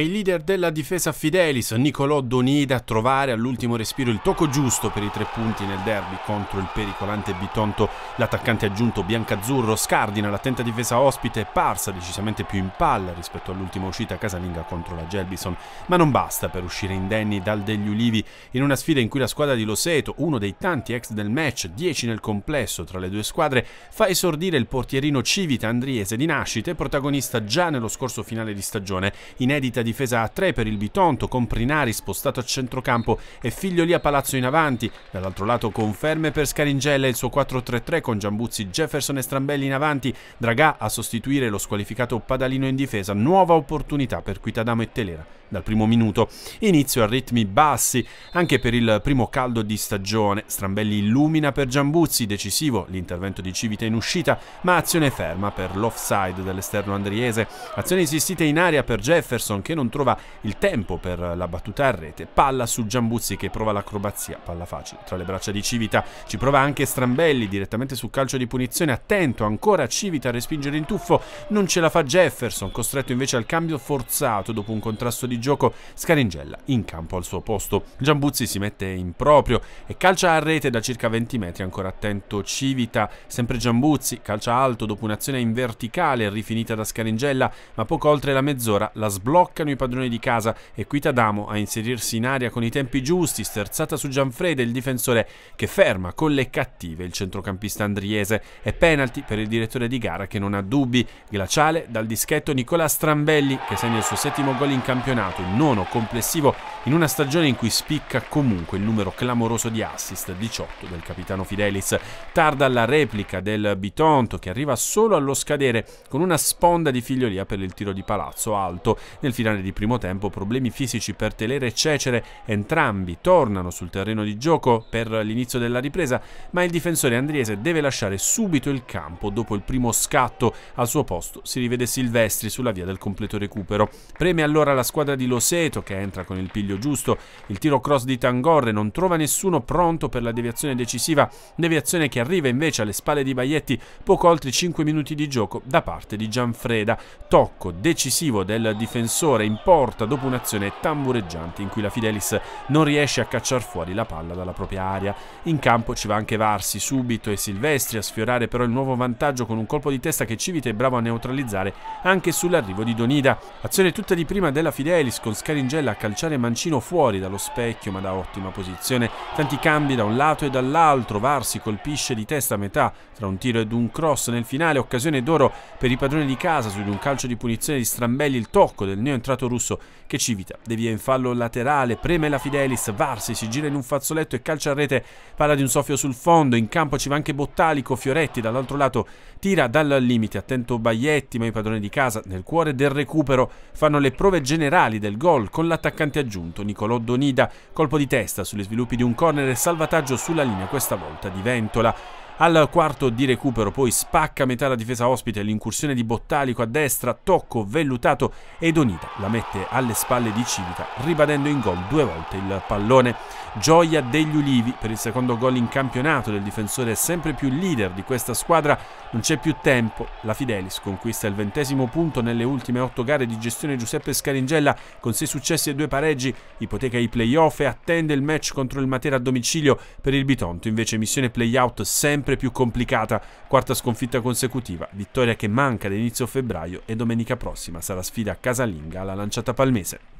e il leader della difesa Fidelis, Nicolò Donida, a trovare all'ultimo respiro il tocco giusto per i tre punti nel derby contro il pericolante Bitonto. L'attaccante aggiunto biancazzurro scardina l'attenta difesa ospite, parsa decisamente più in palla rispetto all'ultima uscita casalinga contro la Gelbison, ma non basta per uscire indenni dal degli ulivi in una sfida in cui la squadra di Loseto, uno dei tanti ex del match, 10 nel complesso tra le due squadre, fa esordire il portierino Civita Andriese di nascite, protagonista già nello scorso finale di stagione, inedita di difesa a 3 per il Bitonto, con Prinari spostato a centrocampo e Figlioli a palazzo in avanti, dall'altro lato conferme per Scaringella il suo 4-3-3 con Giambuzzi, Jefferson e Strambelli in avanti, Dragà a sostituire lo squalificato Padalino in difesa, nuova opportunità per Quitadamo e Telera dal primo minuto, inizio a ritmi bassi anche per il primo caldo di stagione. Strambelli illumina per Giambuzzi, decisivo l'intervento di Civita in uscita, ma azione ferma per l'offside dell'esterno andriese. Azione insistita in aria per Jefferson che non trova il tempo per la battuta a rete. Palla su Giambuzzi che prova l'acrobazia, palla facile tra le braccia di Civita. Ci prova anche Strambelli direttamente sul calcio di punizione, attento ancora Civita a respingere in tuffo, non ce la fa Jefferson, costretto invece al cambio forzato dopo un contrasto di di gioco Scaringella in campo al suo posto. Giambuzzi si mette in proprio e calcia a rete da circa 20 metri, ancora attento Civita, sempre Giambuzzi, calcia alto dopo un'azione in verticale rifinita da Scaringella, ma poco oltre la mezz'ora la sbloccano i padroni di casa e qui Tadamo a inserirsi in aria con i tempi giusti, sterzata su Gianfrede il difensore che ferma con le cattive il centrocampista andriese e penalty per il direttore di gara che non ha dubbi, glaciale dal dischetto Nicola Strambelli che segna il suo settimo gol in campionato campionato, il nono complessivo, in una stagione in cui spicca comunque il numero clamoroso di assist, 18 del capitano Fidelis. Tarda la replica del Bitonto che arriva solo allo scadere con una sponda di figlioria per il tiro di palazzo alto. Nel finale di primo tempo problemi fisici per Telere e Cecere, entrambi tornano sul terreno di gioco per l'inizio della ripresa, ma il difensore andriese deve lasciare subito il campo dopo il primo scatto. Al suo posto si rivede Silvestri sulla via del completo recupero. Preme allora la squadra di Loseto che entra con il piglio giusto, il tiro cross di Tangorre non trova nessuno pronto per la deviazione decisiva, deviazione che arriva invece alle spalle di Baglietti poco oltre 5 minuti di gioco da parte di Gianfreda, tocco decisivo del difensore in porta dopo un'azione tambureggiante in cui la Fidelis non riesce a cacciar fuori la palla dalla propria area. In campo ci va anche Varsi subito e Silvestri a sfiorare però il nuovo vantaggio con un colpo di testa che Civita è bravo a neutralizzare anche sull'arrivo di Donida. Azione tutta di prima della Fidelis Cagliaris con Scaringella a calciare Mancino fuori dallo specchio ma da ottima posizione. Tanti cambi da un lato e dall'altro, Varsi colpisce di testa a metà tra un tiro ed un cross nel finale, occasione d'oro per i padroni di casa su di un calcio di punizione di Strambelli, il tocco del neo entrato russo che Civita devia in fallo laterale, preme la Fidelis, Varsi si gira in un fazzoletto e calcia a rete, palla di un soffio sul fondo, in campo ci va anche Bottalico, Fioretti dall'altro lato tira dal limite, attento Baglietti ma i padroni di casa nel cuore del recupero fanno le prove generali laterali del gol con l'attaccante aggiunto Nicolò Donida, colpo di testa sugli sviluppi di un corner e salvataggio sulla linea questa volta di Ventola. Al quarto di recupero poi spacca metà la difesa ospite, l'incursione di Bottalico a destra, tocco vellutato ed Onita la mette alle spalle di Civita, ribadendo in gol due volte il pallone. Gioia degli Ulivi per il secondo gol in campionato del difensore sempre più leader di questa squadra, non c'è più tempo, la Fidelis conquista il ventesimo punto nelle ultime otto gare di gestione Giuseppe Scaringella con sei successi e due pareggi, ipoteca i playoff e attende il match contro il Matera a domicilio per il Bitonto, invece missione playout sempre sempre più complicata, quarta sconfitta consecutiva, vittoria che manca ad inizio febbraio e domenica prossima sarà sfida casalinga alla lanciata palmese.